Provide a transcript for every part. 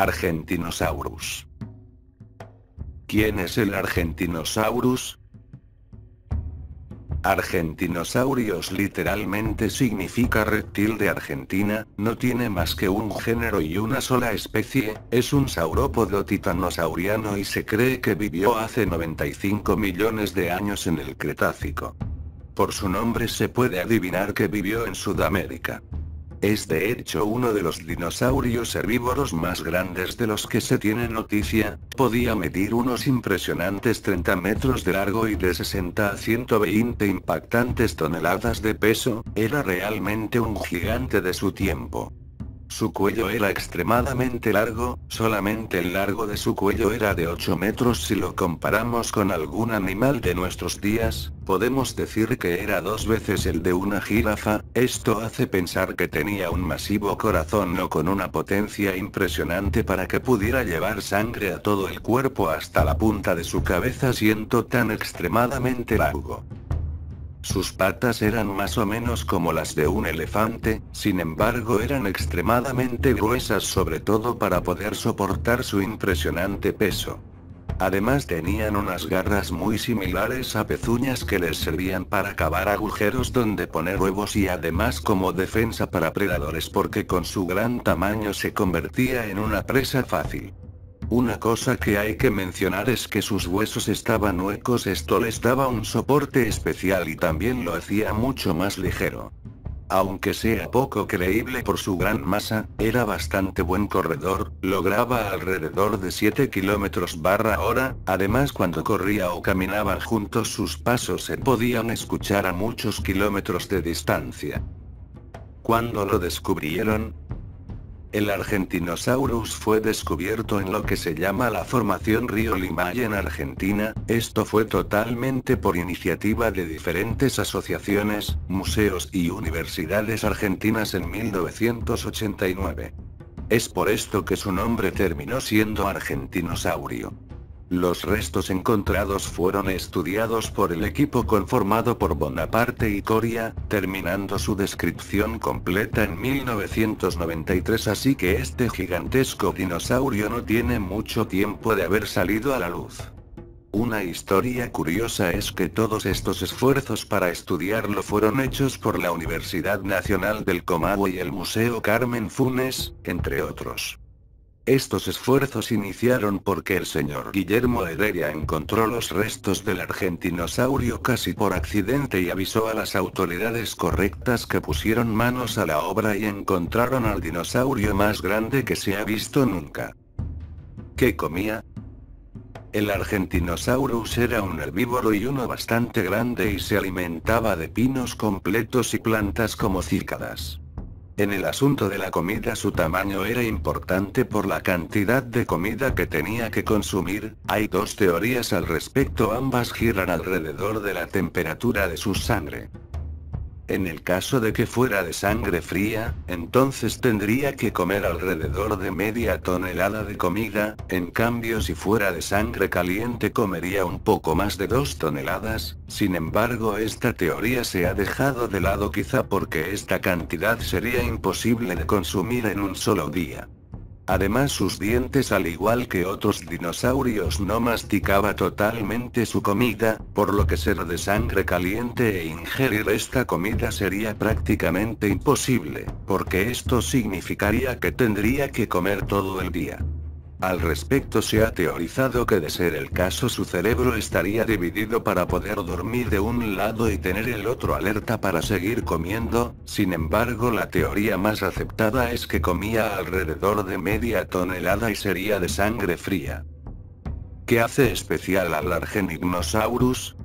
Argentinosaurus. ¿Quién es el Argentinosaurus? Argentinosaurios literalmente significa reptil de Argentina, no tiene más que un género y una sola especie, es un saurópodo titanosauriano y se cree que vivió hace 95 millones de años en el Cretácico. Por su nombre se puede adivinar que vivió en Sudamérica. Es de hecho uno de los dinosaurios herbívoros más grandes de los que se tiene noticia, podía medir unos impresionantes 30 metros de largo y de 60 a 120 impactantes toneladas de peso, era realmente un gigante de su tiempo. Su cuello era extremadamente largo, solamente el largo de su cuello era de 8 metros si lo comparamos con algún animal de nuestros días, podemos decir que era dos veces el de una jirafa, esto hace pensar que tenía un masivo corazón o con una potencia impresionante para que pudiera llevar sangre a todo el cuerpo hasta la punta de su cabeza siendo tan extremadamente largo. Sus patas eran más o menos como las de un elefante, sin embargo eran extremadamente gruesas sobre todo para poder soportar su impresionante peso. Además tenían unas garras muy similares a pezuñas que les servían para cavar agujeros donde poner huevos y además como defensa para predadores porque con su gran tamaño se convertía en una presa fácil. Una cosa que hay que mencionar es que sus huesos estaban huecos esto les daba un soporte especial y también lo hacía mucho más ligero. Aunque sea poco creíble por su gran masa, era bastante buen corredor, lograba alrededor de 7 kilómetros barra hora, además cuando corría o caminaba juntos sus pasos se podían escuchar a muchos kilómetros de distancia. Cuando lo descubrieron, el Argentinosaurus fue descubierto en lo que se llama la formación Río Limay en Argentina, esto fue totalmente por iniciativa de diferentes asociaciones, museos y universidades argentinas en 1989. Es por esto que su nombre terminó siendo Argentinosaurio. Los restos encontrados fueron estudiados por el equipo conformado por Bonaparte y Coria, terminando su descripción completa en 1993 así que este gigantesco dinosaurio no tiene mucho tiempo de haber salido a la luz. Una historia curiosa es que todos estos esfuerzos para estudiarlo fueron hechos por la Universidad Nacional del Comahue y el Museo Carmen Funes, entre otros. Estos esfuerzos iniciaron porque el señor Guillermo Heredia encontró los restos del argentinosaurio casi por accidente y avisó a las autoridades correctas que pusieron manos a la obra y encontraron al dinosaurio más grande que se ha visto nunca. ¿Qué comía? El Argentinosaurus era un herbívoro y uno bastante grande y se alimentaba de pinos completos y plantas como cícadas. En el asunto de la comida su tamaño era importante por la cantidad de comida que tenía que consumir, hay dos teorías al respecto ambas giran alrededor de la temperatura de su sangre. En el caso de que fuera de sangre fría, entonces tendría que comer alrededor de media tonelada de comida, en cambio si fuera de sangre caliente comería un poco más de dos toneladas, sin embargo esta teoría se ha dejado de lado quizá porque esta cantidad sería imposible de consumir en un solo día. Además sus dientes al igual que otros dinosaurios no masticaba totalmente su comida, por lo que ser de sangre caliente e ingerir esta comida sería prácticamente imposible, porque esto significaría que tendría que comer todo el día. Al respecto se ha teorizado que de ser el caso su cerebro estaría dividido para poder dormir de un lado y tener el otro alerta para seguir comiendo, sin embargo la teoría más aceptada es que comía alrededor de media tonelada y sería de sangre fría. ¿Qué hace especial al Argenignosaurus?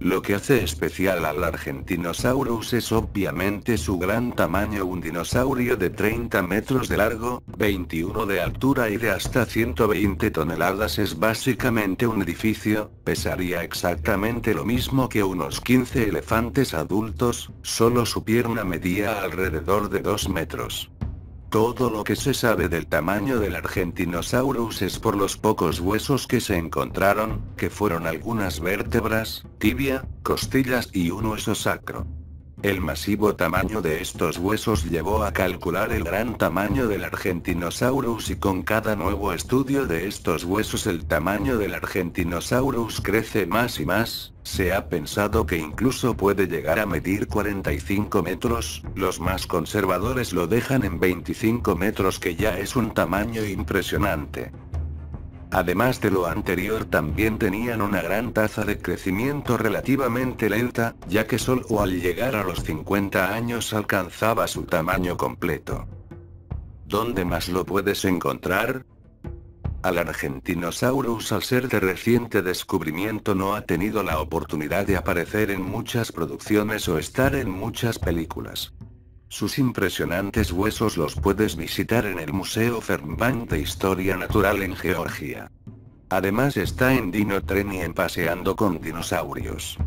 Lo que hace especial al Argentinosaurus es obviamente su gran tamaño, un dinosaurio de 30 metros de largo, 21 de altura y de hasta 120 toneladas es básicamente un edificio, pesaría exactamente lo mismo que unos 15 elefantes adultos, solo su pierna medía alrededor de 2 metros. Todo lo que se sabe del tamaño del Argentinosaurus es por los pocos huesos que se encontraron, que fueron algunas vértebras, tibia, costillas y un hueso sacro. El masivo tamaño de estos huesos llevó a calcular el gran tamaño del Argentinosaurus y con cada nuevo estudio de estos huesos el tamaño del Argentinosaurus crece más y más, se ha pensado que incluso puede llegar a medir 45 metros, los más conservadores lo dejan en 25 metros que ya es un tamaño impresionante. Además de lo anterior también tenían una gran tasa de crecimiento relativamente lenta, ya que solo al llegar a los 50 años alcanzaba su tamaño completo. ¿Dónde más lo puedes encontrar? Al Argentinosaurus al ser de reciente descubrimiento no ha tenido la oportunidad de aparecer en muchas producciones o estar en muchas películas. Sus impresionantes huesos los puedes visitar en el Museo Fernbank de Historia Natural en Georgia. Además está en Dino Tren y en Paseando con Dinosaurios.